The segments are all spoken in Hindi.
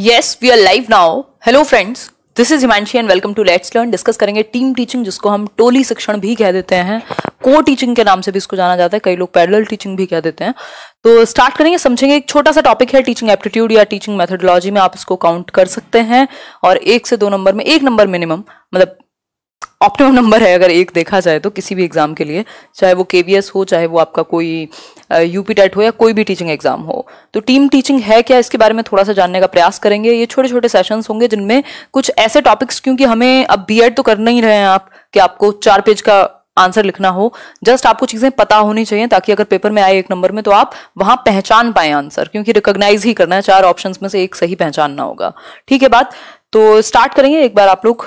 yes we are live now hello friends this is Himanshi and welcome to let's learn discuss करेंगे टीम टीचिंग जिसको हम टोली शिक्षण भी कह देते हैं को टीचिंग के नाम से भी इसको जाना जाता है कई लोग पैरल टीचिंग भी कह देते हैं तो स्टार्ट करेंगे समझेंगे एक छोटा सा टॉपिक है टीचिंग एप्टीट्यूड या टीचिंग मेथडोलॉजी में आप इसको काउंट कर सकते हैं और एक से दो नंबर में एक नंबर मिनिमम मतलब ऑप्टिमम नंबर है अगर एक देखा जाए तो किसी भी एग्ज़ाम के लिए चाहे वो के हो चाहे वो आपका कोई यूपी टेट हो या कोई भी टीचिंग एग्ज़ाम हो तो टीम टीचिंग है क्या इसके बारे में थोड़ा सा जानने का प्रयास करेंगे ये छोटे छोटे सेशंस होंगे जिनमें कुछ ऐसे टॉपिक्स क्योंकि हमें अब बी तो कर नहीं रहे हैं आप कि आपको चार पेज का आंसर लिखना हो जस्ट आपको चीजें पता होनी चाहिए ताकि अगर पेपर में आए एक नंबर में तो आप वहां पहचान पाए आंसर क्योंकि रिकोगनाइज ही करना है चार ऑप्शन में से एक सही पहचानना होगा ठीक है बात तो स्टार्ट करेंगे एक बार आप लोग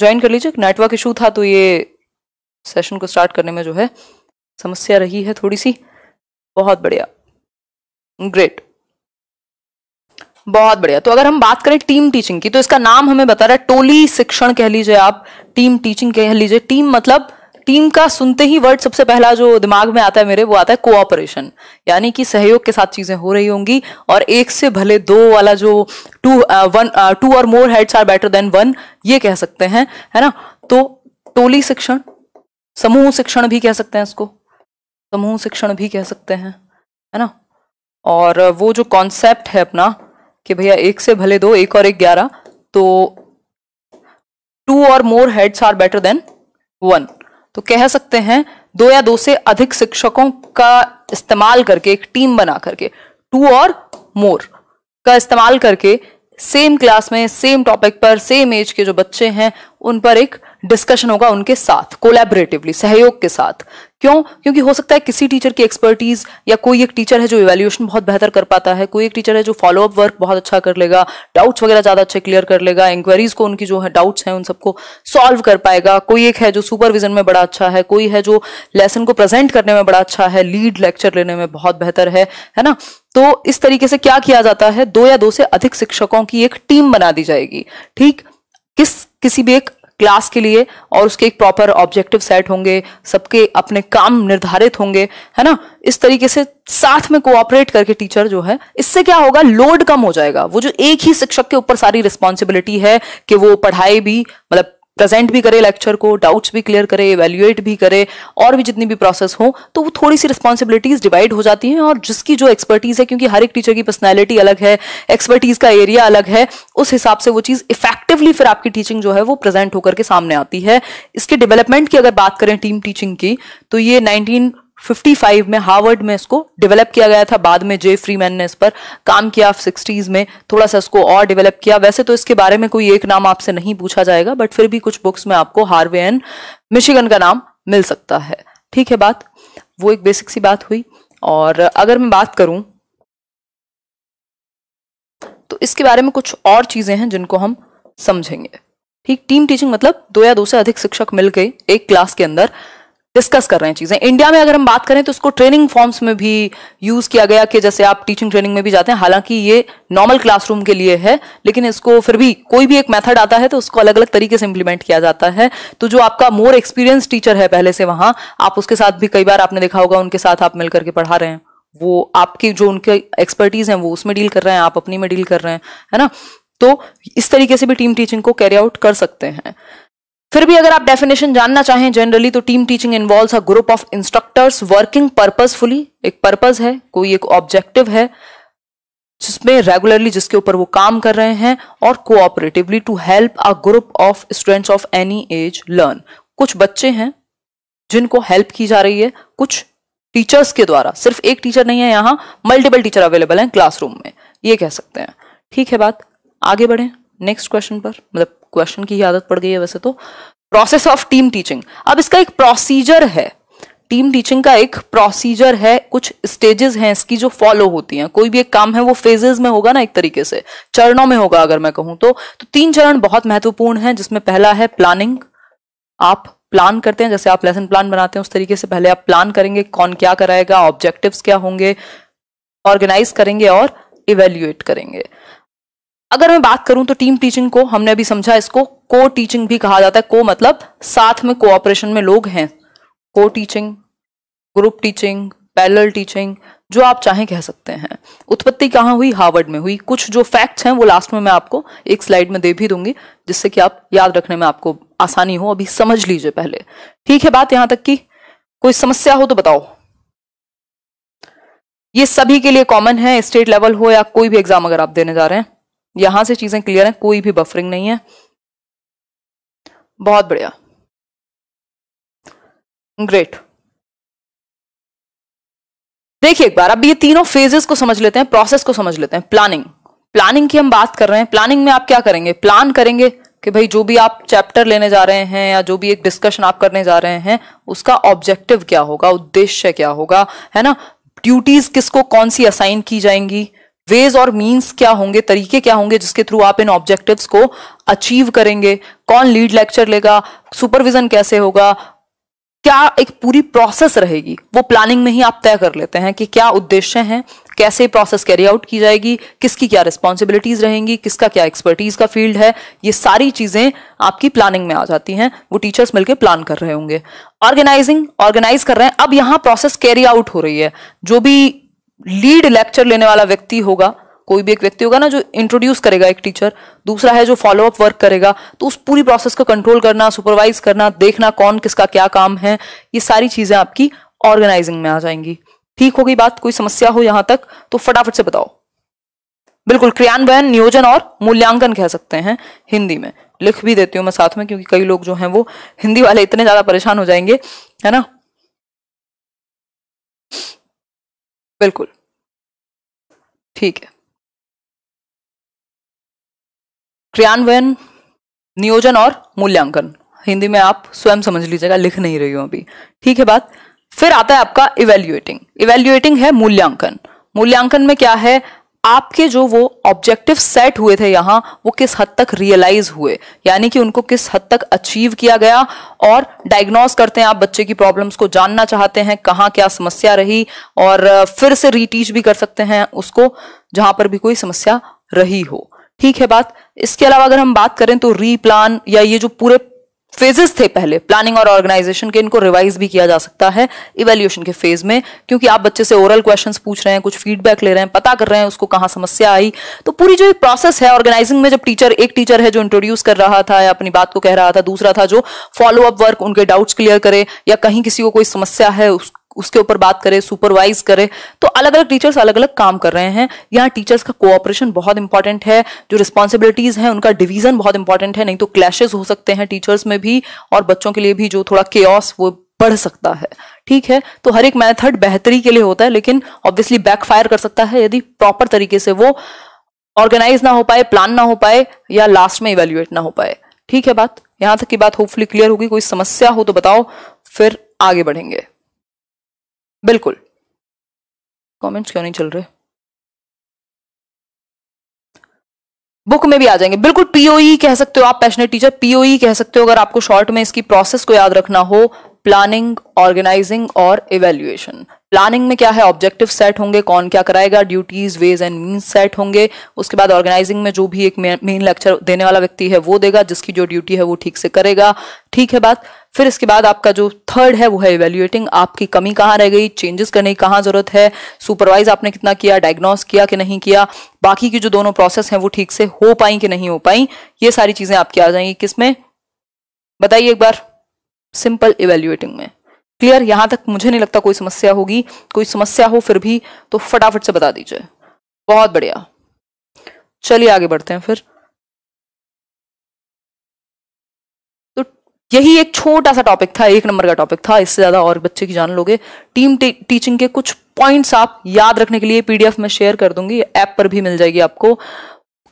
ज्वाइन कर लीजिए नेटवर्क इशू था तो ये सेशन को स्टार्ट करने में जो है समस्या रही है थोड़ी सी बहुत बढ़िया ग्रेट बहुत बढ़िया तो अगर हम बात करें टीम टीचिंग की तो इसका नाम हमें बता रहा है टोली शिक्षण कह लीजिए आप टीम टीचिंग कह लीजिए टीम मतलब टीम का सुनते ही वर्ड सबसे पहला जो दिमाग में आता है मेरे वो आता है कोऑपरेशन यानी कि सहयोग के साथ चीजें हो रही होंगी और एक से भले दो वाला जो to one two or more heads are better than one ये कह सकते हैं है ना तो टोली शिक्षण समूह शिक्षण भी कह सकते हैं इसको समूह शिक्षण भी कह सकते हैं है ना और वो जो कॉन्सेप्ट है अपना कि भैया एक से भले दो एक और एक ग्यारह तो two or more heads are better than one तो कह सकते हैं दो या दो से अधिक शिक्षकों का इस्तेमाल करके एक टीम बना करके टू और मोर का इस्तेमाल करके सेम क्लास में सेम टॉपिक पर सेम एज के जो बच्चे हैं उन पर एक डिस्कशन होगा उनके साथ कोलैबोरेटिवली सहयोग के साथ क्यों क्योंकि हो सकता है किसी टीचर की एक्सपर्टीज या कोई एक टीचर है जो इवेल्युएशन बहुत बेहतर कर पाता है कोई एक टीचर है जो फॉलोअप वर्क बहुत अच्छा कर लेगा डाउट्स वगैरह ज्यादा अच्छे क्लियर कर लेगा इंक्वायरीज को उनकी जो है डाउट्स हैं उन सबको सॉल्व कर पाएगा कोई एक है जो सुपरविजन में बड़ा अच्छा है कोई है जो लेसन को प्रेजेंट करने में बड़ा अच्छा है लीड लेक्चर लेने में बहुत बेहतर है है ना तो इस तरीके से क्या किया जाता है दो या दो से अधिक शिक्षकों की एक टीम बना दी जाएगी ठीक किस किसी भी एक क्लास के लिए और उसके एक प्रॉपर ऑब्जेक्टिव सेट होंगे सबके अपने काम निर्धारित होंगे है ना इस तरीके से साथ में कोऑपरेट करके टीचर जो है इससे क्या होगा लोड कम हो जाएगा वो जो एक ही शिक्षक के ऊपर सारी रिस्पॉन्सिबिलिटी है कि वो पढ़ाए भी मतलब प्रेजेंट भी करे लेक्चर को डाउट्स भी क्लियर करे एवेल्युएट भी करे और भी जितनी भी प्रोसेस हो तो वो थोड़ी सी रिस्पॉन्सिबिलिटीज डिवाइड हो जाती हैं और जिसकी जो एक्सपर्टीज़ है क्योंकि हर एक टीचर की पर्सनैलिटी अलग है एक्सपर्टीज़ का एरिया अलग है उस हिसाब से वो चीज़ इफेक्टिवली फिर आपकी टीचिंग जो है वो प्रेजेंट होकर के सामने आती है इसके डेवलपमेंट की अगर बात करें टीम टीचिंग की तो ये नाइनटीन 55 में हार्वर्ड में इसको डेवलप किया गया था बाद में जे फ्रीमैन ने इस पर काम किया 60s में थोड़ा सा इसको और डेवलप किया वैसे तो इसके बारे में कोई एक नाम आपसे नहीं पूछा जाएगा बट फिर भी कुछ बुक्स में आपको हार्वे एंड मिशिगन का नाम मिल सकता है ठीक है बात वो एक बेसिक सी बात हुई और अगर मैं बात करूं तो इसके बारे में कुछ और चीजें हैं जिनको हम समझेंगे ठीक टीम टीचिंग मतलब दो या दो से अधिक शिक्षक मिलकर एक क्लास के अंदर डिस्कस कर रहे हैं चीजें इंडिया में अगर हम बात करें तो उसको ट्रेनिंग फॉर्म्स में भी यूज किया गया कि जैसे आप टीचिंग ट्रेनिंग में भी जाते हैं हालांकि ये नॉर्मल क्लासरूम के लिए है लेकिन इसको फिर भी कोई भी एक मेथड आता है तो उसको अलग अलग तरीके से इंप्लीमेंट किया जाता है तो जो आपका मोर एक्सपीरियंस टीचर है पहले से वहां आप उसके साथ भी कई बार आपने देखा होगा उनके साथ आप मिलकर के पढ़ा रहे हैं वो आपकी जो उनके एक्सपर्टीज हैं वो उसमें डील कर रहे हैं आप अपनी में डील कर रहे हैं है ना तो इस तरीके से भी टीम टीचिंग को कैरी आउट कर सकते हैं फिर भी अगर आप डेफिनेशन जानना चाहें जनरली तो team teaching involve a group of instructors working purposefully एक पर्पज है कोई एक ऑब्जेक्टिव है जिसमें रेगुलरली जिसके ऊपर वो काम कर रहे हैं और cooperatively to help a group of students of any age learn कुछ बच्चे हैं जिनको हेल्प की जा रही है कुछ टीचर्स के द्वारा सिर्फ एक टीचर नहीं है यहाँ मल्टीपल टीचर अवेलेबल हैं क्लासरूम में ये कह सकते हैं ठीक है बात आगे बढ़े नेक्स्ट क्वेश्चन पर मतलब क्वेश्चन की आदत पड़ गई है वैसे तो प्रोसेस ऑफ टीम टीचिंग अब इसका एक प्रोसीजर है टीम टीचिंग का एक प्रोसीजर है कुछ स्टेजेस हैं इसकी जो फॉलो होती हैं कोई भी एक काम है वो फेजेस में होगा ना एक तरीके से चरणों में होगा अगर मैं कहूं तो, तो तीन चरण बहुत महत्वपूर्ण हैं जिसमें पहला है प्लानिंग आप प्लान करते हैं जैसे आप लेसन प्लान बनाते हैं उस तरीके से पहले आप प्लान करेंगे कौन क्या कराएगा ऑब्जेक्टिव क्या होंगे ऑर्गेनाइज करेंगे और इवेल्युएट करेंगे अगर मैं बात करूं तो टीम टीचिंग को हमने अभी समझा इसको को टीचिंग भी कहा जाता है को मतलब साथ में कोऑपरेशन में लोग हैं co teaching group teaching parallel teaching जो आप चाहें कह सकते हैं उत्पत्ति कहाँ हुई हार्वर्ड में हुई कुछ जो फैक्ट्स हैं वो लास्ट में मैं आपको एक स्लाइड में दे भी दूंगी जिससे कि आप याद रखने में आपको आसानी हो अभी समझ लीजिए पहले ठीक है बात यहां तक की कोई समस्या हो तो बताओ ये सभी के लिए कॉमन है स्टेट लेवल हो या कोई भी एग्जाम अगर आप देने जा रहे हैं यहां से चीजें क्लियर हैं कोई भी बफरिंग नहीं है बहुत बढ़िया ग्रेट देखिए एक बार अब ये तीनों फेजेस को समझ लेते हैं प्रोसेस को समझ लेते हैं प्लानिंग प्लानिंग की हम बात कर रहे हैं प्लानिंग में आप क्या करेंगे प्लान करेंगे कि भाई जो भी आप चैप्टर लेने जा रहे हैं या जो भी एक डिस्कशन आप करने जा रहे हैं उसका ऑब्जेक्टिव क्या होगा उद्देश्य क्या होगा है ना ड्यूटीज किसको कौन सी असाइन की जाएंगी वेज और मीन्स क्या होंगे तरीके क्या होंगे जिसके थ्रू आप इन ऑब्जेक्टिव्स को अचीव करेंगे कौन लीड लेक्चर लेगा सुपरविजन कैसे होगा क्या एक पूरी प्रोसेस रहेगी वो प्लानिंग में ही आप तय कर लेते हैं कि क्या उद्देश्य हैं कैसे प्रोसेस कैरी आउट की जाएगी किसकी क्या रिस्पॉन्सिबिलिटीज रहेंगी किसका क्या एक्सपर्टीज का फील्ड है ये सारी चीजें आपकी प्लानिंग में आ जाती हैं वो टीचर्स मिलकर प्लान कर रहे होंगे ऑर्गेनाइजिंग ऑर्गेनाइज कर रहे हैं अब यहाँ प्रोसेस कैरी आउट हो रही है जो भी लीड लेक्चर लेने वाला व्यक्ति होगा कोई भी एक व्यक्ति होगा ना जो इंट्रोड्यूस करेगा एक टीचर दूसरा है जो फॉलो अप वर्क करेगा तो उस पूरी प्रोसेस को कंट्रोल करना सुपरवाइज करना देखना कौन किसका क्या काम है ये सारी चीजें आपकी ऑर्गेनाइजिंग में आ जाएंगी ठीक हो गई बात कोई समस्या हो यहां तक तो फटाफट से बताओ बिल्कुल क्रियान्वयन नियोजन और मूल्यांकन कह सकते हैं हिंदी में लिख भी देती हूँ मैं साथ में क्योंकि कई लोग जो हैं वो हिंदी वाले इतने ज्यादा परेशान हो जाएंगे है ना बिल्कुल ठीक है क्रियान्वयन नियोजन और मूल्यांकन हिंदी में आप स्वयं समझ लीजिएगा लिख नहीं रही हूं अभी ठीक है बात फिर आता है आपका इवेल्युएटिंग इवेल्युएटिंग है मूल्यांकन मूल्यांकन में क्या है आपके जो वो ऑब्जेक्टिव सेट हुए थे यहां वो किस हद तक रियलाइज हुए यानी कि उनको किस हद तक अचीव किया गया और डायग्नोस करते हैं आप बच्चे की प्रॉब्लम्स को जानना चाहते हैं कहाँ क्या समस्या रही और फिर से रीटीच भी कर सकते हैं उसको जहां पर भी कोई समस्या रही हो ठीक है बात इसके अलावा अगर हम बात करें तो रीप्लान या ये जो पूरे फेजेस थे पहले प्लानिंग और ऑर्गेनाइजेशन के इनको रिवाइज भी किया जा सकता है इवेल्यूशन के फेज में क्योंकि आप बच्चे से ओरल क्वेश्चंस पूछ रहे हैं कुछ फीडबैक ले रहे हैं पता कर रहे हैं उसको कहाँ समस्या आई तो पूरी जो एक प्रोसेस है ऑर्गेनाइजिंग में जब टीचर एक टीचर है जो इंट्रोड्यूस कर रहा था या अपनी बात को कह रहा था दूसरा था जो फॉलो अप वर्क उनके डाउट्स क्लियर करे या कहीं किसी को कोई समस्या है उस उसके ऊपर बात करे सुपरवाइज करे तो अलग अलग टीचर्स अलग अलग काम कर रहे हैं यहाँ टीचर्स का कोऑपरेशन बहुत इंपॉर्टेंट है जो रिस्पॉन्सिबिलिटीज हैं उनका डिवीजन बहुत इंपॉर्टेंट है नहीं तो क्लैशेज हो सकते हैं टीचर्स में भी और बच्चों के लिए भी जो थोड़ा के वो बढ़ सकता है ठीक है तो हर एक मेथड बेहतरी के लिए होता है लेकिन ऑब्वियसली बैकफायर कर सकता है यदि प्रॉपर तरीके से वो ऑर्गेनाइज ना हो पाए प्लान ना हो पाए या लास्ट में इवेल्युएट ना हो पाए ठीक है बात यहां तक की बात होपफुली क्लियर होगी कोई समस्या हो तो बताओ फिर आगे बढ़ेंगे बिल्कुल कमेंट्स क्यों नहीं चल रहे बुक में भी आ जाएंगे बिल्कुल पीओई e कह सकते हो आप पैशनेट टीचर पीओई कह सकते हो अगर आपको शॉर्ट में इसकी प्रोसेस को याद रखना हो प्लानिंग ऑर्गेनाइजिंग और इवेल्युएशन प्लानिंग में क्या है ऑब्जेक्टिव सेट होंगे कौन क्या कराएगा duties ways and mean set होंगे उसके बाद ऑर्गेनाइजिंग में जो भी एक मेन लेक्चर देने वाला व्यक्ति है वो देगा जिसकी जो ड्यूटी है वो ठीक से करेगा ठीक है बात फिर इसके बाद आपका जो थर्ड है वो है इवेल्युएटिंग आपकी कमी कहाँ रह गई चेंजेस करने की कहाँ जरूरत है सुपरवाइज आपने कितना किया डायग्नोस किया कि नहीं किया बाकी की जो दोनों प्रोसेस हैं वो ठीक से हो पाई कि नहीं हो पाई ये सारी चीजें आपकी आ जाएंगी किसमें बताइए एक बार सिंपल इवेल्युएटिंग में क्लियर यहां तक मुझे नहीं लगता कोई समस्या होगी कोई समस्या हो फिर भी तो फटाफट से बता दीजिए बहुत बढ़िया चलिए आगे बढ़ते हैं फिर यही एक छोटा सा टॉपिक था एक नंबर का टॉपिक था इससे ज्यादा और बच्चे की जान लोगे टीम टीचिंग के कुछ पॉइंट्स आप याद रखने के लिए पीडीएफ में शेयर कर दूंगी ऐप पर भी मिल जाएगी आपको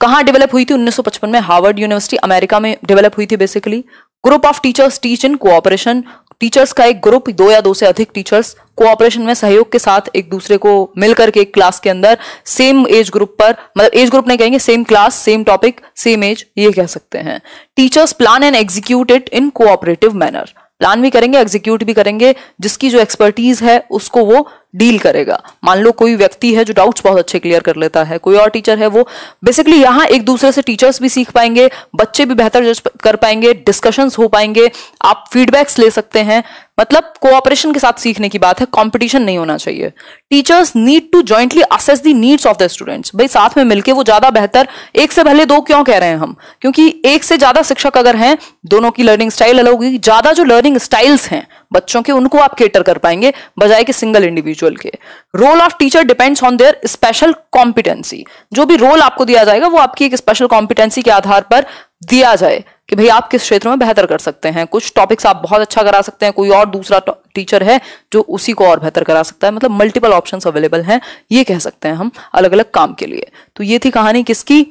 कहाँ डेवलप हुई थी 1955 में हार्वर्ड यूनिवर्सिटी अमेरिका में डेवलप हुई थी basically group of teachers teach in cooperation teachers का एक ग्रुप दो या दो से अधिक टीचर्स कोऑपरेशन में सहयोग के साथ एक दूसरे को मिलकर के एक क्लास के अंदर सेम एज ग्रुप पर मतलब एज ग्रुप नहीं कहेंगे same class same topic same age ये कह सकते हैं teachers plan and execute it in cooperative manner plan भी करेंगे एग्जीक्यूट भी करेंगे जिसकी जो एक्सपर्टीज है उसको वो डील करेगा मान लो कोई व्यक्ति है जो डाउट्स बहुत अच्छे क्लियर कर लेता है कोई और टीचर है वो बेसिकली यहाँ एक दूसरे से टीचर्स भी सीख पाएंगे बच्चे भी बेहतर जज कर पाएंगे डिस्कशंस हो पाएंगे आप फीडबैक्स ले सकते हैं मतलब कोऑपरेशन के साथ सीखने की बात है कंपटीशन नहीं होना चाहिए teachers need to jointly assess the needs of the students भाई साथ में मिलके वो ज्यादा बेहतर एक से पहले दो क्यों कह रहे हैं हम क्योंकि एक से ज्यादा शिक्षक अगर हैं दोनों की लर्निंग स्टाइल अलग होगी ज्यादा जो लर्निंग स्टाइल्स हैं बच्चों के उनको आप केटर कर पाएंगे बजाय के सिंगल इंडिविजुअल के role of teacher depends on their special competency जो भी रोल आपको दिया जाएगा वो आपकी एक स्पेशल कॉम्पिटेंसी के आधार पर दिया जाए कि भाई आप किस क्षेत्र में बेहतर कर सकते हैं कुछ टॉपिक्स आप बहुत अच्छा करा सकते हैं कोई और दूसरा टीचर है जो उसी को और बेहतर करा सकता है मतलब मल्टीपल ऑप्शन अवेलेबल हैं ये कह सकते हैं हम अलग अलग काम के लिए तो ये थी कहानी किसकी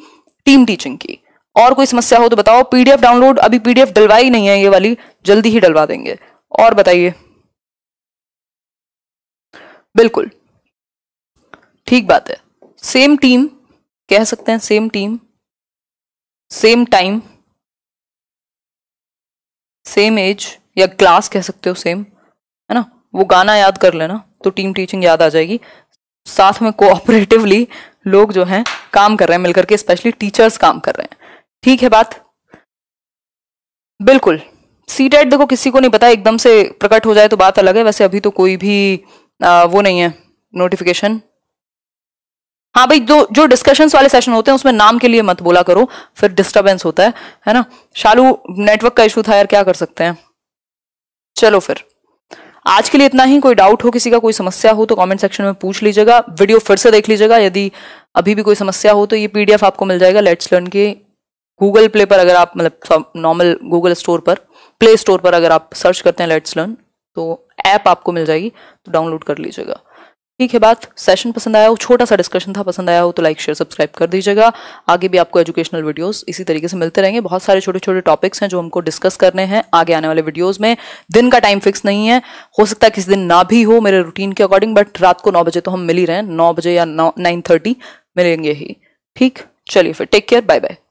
टीम टीचिंग की और कोई समस्या हो तो बताओ पीडीएफ डाउनलोड अभी पीडीएफ डलवाई नहीं है ये वाली जल्दी ही डलवा देंगे और बताइए बिल्कुल ठीक बात है सेम टीम कह सकते हैं same team same time same age या क्लास कह सकते हो सेम है ना वो गाना याद कर लेना तो टीम टीचिंग याद आ जाएगी साथ में कोऑपरेटिवली लोग जो हैं काम कर रहे हैं मिलकर के स्पेशली टीचर्स काम कर रहे हैं ठीक है बात बिल्कुल सी टेट देखो किसी को नहीं पता एकदम से प्रकट हो जाए तो बात अलग है वैसे अभी तो कोई भी आ, वो नहीं है नोटिफिकेशन हाँ भाई जो जो डिस्कशंस वाले सेशन होते हैं उसमें नाम के लिए मत बोला करो फिर डिस्टरबेंस होता है है ना शालू नेटवर्क का इशू था यार क्या कर सकते हैं चलो फिर आज के लिए इतना ही कोई डाउट हो किसी का कोई समस्या हो तो कमेंट सेक्शन में पूछ लीजिएगा वीडियो फिर से देख लीजिएगा यदि अभी भी कोई समस्या हो तो ये पीडीएफ आपको मिल जाएगा लेट्स लर्न के गूगल प्ले पर अगर आप मतलब नॉर्मल गूगल स्टोर पर प्ले स्टोर पर अगर आप सर्च करते हैं लेट्स लर्न तो ऐप आपको मिल जाएगी तो डाउनलोड कर लीजिएगा ठीक है बात सेशन पसंद आया हो छोटा सा डिस्कशन था पसंद आया हो तो लाइक शेयर सब्सक्राइब कर दीजिएगा आगे भी आपको एजुकेशनल वीडियोस इसी तरीके से मिलते रहेंगे बहुत सारे छोटे छोटे टॉपिक्स हैं जो हमको डिस्कस करने हैं आगे आने वाले वीडियोस में दिन का टाइम फिक्स नहीं है हो सकता है किसी दिन ना भी हो मेरे रूटीन के अकॉर्डिंग बट रात को नौ बजे तो हम मिल ही रहे हैं नौ बजे या नौ नाइन थर्टी मिलेंगे ही ठीक चलिए फिर टेक केयर बाय बाय